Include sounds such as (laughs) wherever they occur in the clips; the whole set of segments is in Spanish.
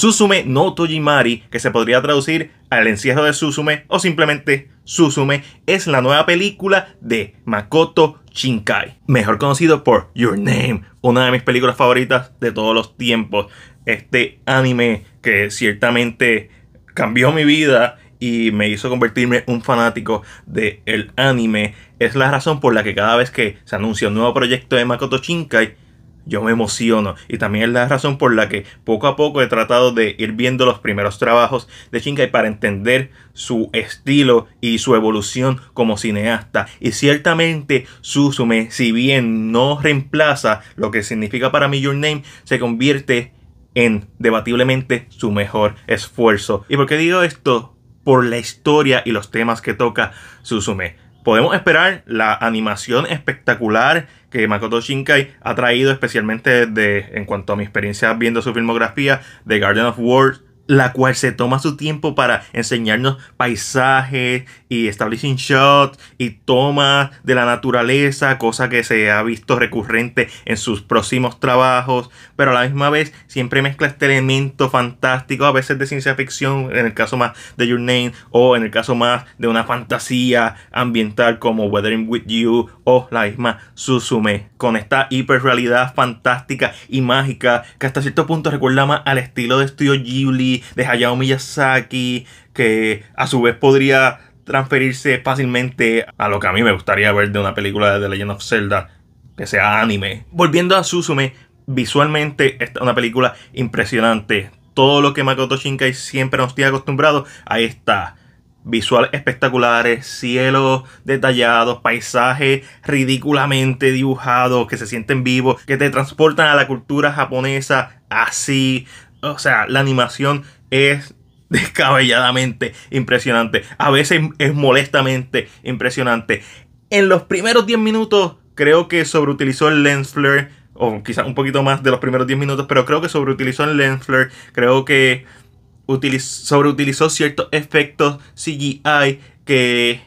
Susume no Tojimari, que se podría traducir al encierro de Susume o simplemente Susume, es la nueva película de Makoto Shinkai, mejor conocido por Your Name, una de mis películas favoritas de todos los tiempos. Este anime que ciertamente cambió mi vida y me hizo convertirme un fanático del el anime es la razón por la que cada vez que se anuncia un nuevo proyecto de Makoto Shinkai yo me emociono. Y también es la razón por la que poco a poco he tratado de ir viendo los primeros trabajos de Shinkai para entender su estilo y su evolución como cineasta. Y ciertamente Susume, si bien no reemplaza lo que significa para mí Your Name, se convierte en debatiblemente su mejor esfuerzo. ¿Y por qué digo esto? Por la historia y los temas que toca Susume podemos esperar la animación espectacular que Makoto Shinkai ha traído, especialmente de, en cuanto a mi experiencia viendo su filmografía de Garden of Words la cual se toma su tiempo para enseñarnos paisajes y establishing shots y tomas de la naturaleza, cosa que se ha visto recurrente en sus próximos trabajos, pero a la misma vez siempre mezcla este elemento fantástico, a veces de ciencia ficción, en el caso más de Your Name, o en el caso más de una fantasía ambiental como Weathering With You o la misma Susume, con esta hiperrealidad fantástica y mágica que hasta cierto punto recuerda más al estilo de Studio Ghibli de Hayao Miyazaki, que a su vez podría transferirse fácilmente a lo que a mí me gustaría ver de una película de The Legend of Zelda, que sea anime. Volviendo a Suzume, visualmente es una película impresionante. Todo lo que Makoto Shinkai siempre nos tiene acostumbrado, ahí está. Visuales espectaculares, cielos detallados, paisajes ridículamente dibujados que se sienten vivos, que te transportan a la cultura japonesa así, o sea, la animación es (laughs) descabelladamente impresionante. A veces es molestamente impresionante. En los primeros 10 minutos creo que sobreutilizó el lens flare. O quizás un poquito más de los primeros 10 minutos. Pero creo que sobreutilizó el lens flare. Creo que sobreutilizó ciertos efectos CGI que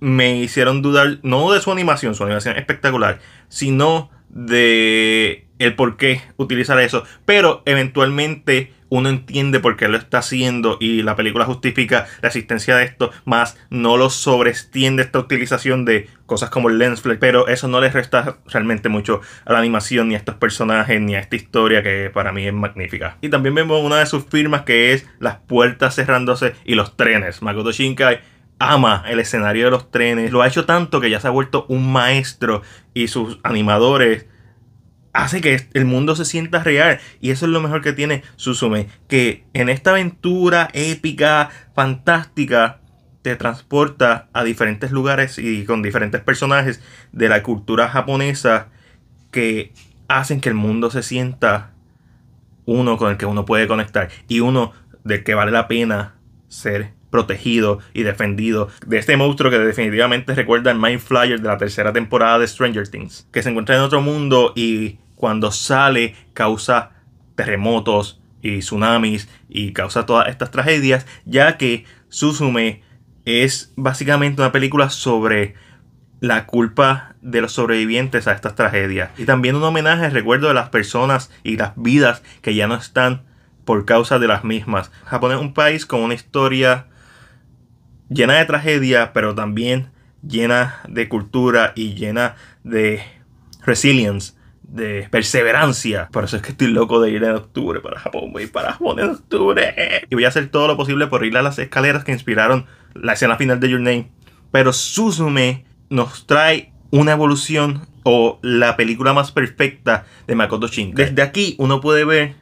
me hicieron dudar. No de su animación, su animación espectacular. Sino de el por qué utilizar eso, pero eventualmente uno entiende por qué lo está haciendo y la película justifica la existencia de esto, más no lo sobreestiende esta utilización de cosas como el lens flare, pero eso no les resta realmente mucho a la animación, ni a estos personajes, ni a esta historia que para mí es magnífica. Y también vemos una de sus firmas que es las puertas cerrándose y los trenes. Makoto Shinkai ama el escenario de los trenes, lo ha hecho tanto que ya se ha vuelto un maestro y sus animadores hace que el mundo se sienta real. Y eso es lo mejor que tiene Susume. Que en esta aventura épica, fantástica, te transporta a diferentes lugares y con diferentes personajes de la cultura japonesa que hacen que el mundo se sienta uno con el que uno puede conectar y uno del que vale la pena ser protegido y defendido de este monstruo que definitivamente recuerda el Mind Flyer de la tercera temporada de Stranger Things, que se encuentra en otro mundo y cuando sale causa terremotos y tsunamis y causa todas estas tragedias, ya que Suzume es básicamente una película sobre la culpa de los sobrevivientes a estas tragedias y también un homenaje al recuerdo de las personas y las vidas que ya no están por causa de las mismas. Japón es un país con una historia llena de tragedia, pero también llena de cultura y llena de resilience, de perseverancia. Por eso es que estoy loco de ir en octubre para Japón, voy para Japón en octubre. Y voy a hacer todo lo posible por ir a las escaleras que inspiraron la escena final de Your Name. Pero Suzume nos trae una evolución o la película más perfecta de Makoto Shinkai. Desde aquí uno puede ver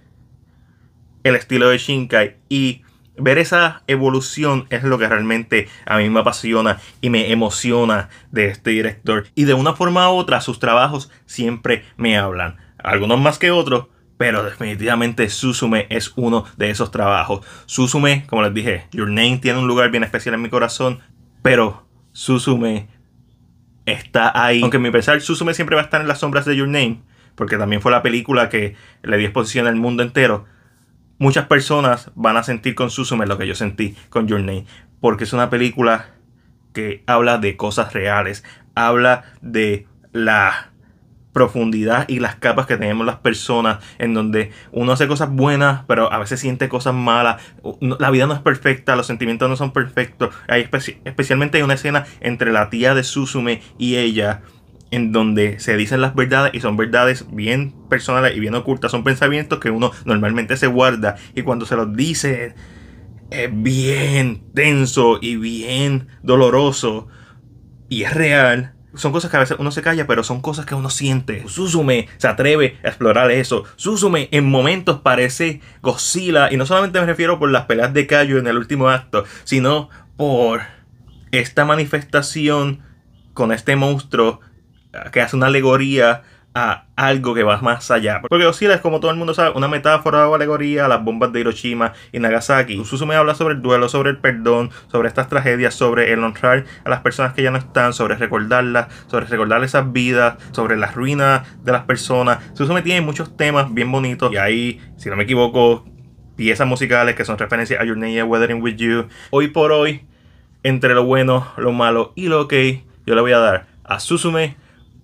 el estilo de Shinkai y ver esa evolución es lo que realmente a mí me apasiona y me emociona de este director. Y de una forma u otra, sus trabajos siempre me hablan. Algunos más que otros, pero definitivamente Susume es uno de esos trabajos. Susume, como les dije, Your Name tiene un lugar bien especial en mi corazón, pero Susume está ahí. Aunque mi pensar, Susume siempre va a estar en las sombras de Your Name, porque también fue la película que le dio exposición al mundo entero muchas personas van a sentir con Susume lo que yo sentí con Your Name, porque es una película que habla de cosas reales, habla de la profundidad y las capas que tenemos las personas, en donde uno hace cosas buenas, pero a veces siente cosas malas. La vida no es perfecta, los sentimientos no son perfectos. Hay especialmente hay una escena entre la tía de Susume y ella, en donde se dicen las verdades y son verdades bien personales y bien ocultas, son pensamientos que uno normalmente se guarda y cuando se los dice es bien tenso y bien doloroso y es real. Son cosas que a veces uno se calla, pero son cosas que uno siente. Susume se atreve a explorar eso. Susume en momentos parece Godzilla. Y no solamente me refiero por las peleas de Cayo en el último acto, sino por esta manifestación con este monstruo que hace una alegoría a algo que va más allá. Porque Osiris es como todo el mundo sabe, una metáfora o alegoría a las bombas de Hiroshima y Nagasaki. Susume habla sobre el duelo, sobre el perdón, sobre estas tragedias, sobre el honrar a las personas que ya no están, sobre recordarlas, sobre recordar esas vidas, sobre las ruinas de las personas. Susume tiene muchos temas bien bonitos y ahí, si no me equivoco, piezas musicales que son referencias a Your Name Weathering With You. Hoy por hoy, entre lo bueno, lo malo y lo ok, yo le voy a dar a Susume